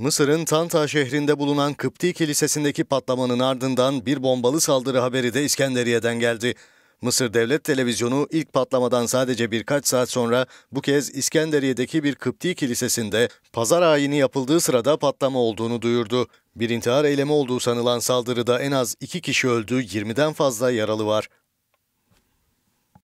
Mısır'ın Tanta şehrinde bulunan Kıpti Kilisesi'ndeki patlamanın ardından bir bombalı saldırı haberi de İskenderiye'den geldi. Mısır Devlet Televizyonu ilk patlamadan sadece birkaç saat sonra bu kez İskenderiye'deki bir Kıpti kilisesinde pazar ayini yapıldığı sırada patlama olduğunu duyurdu. Bir intihar eylemi olduğu sanılan saldırıda en az 2 kişi öldü, 20'den fazla yaralı var.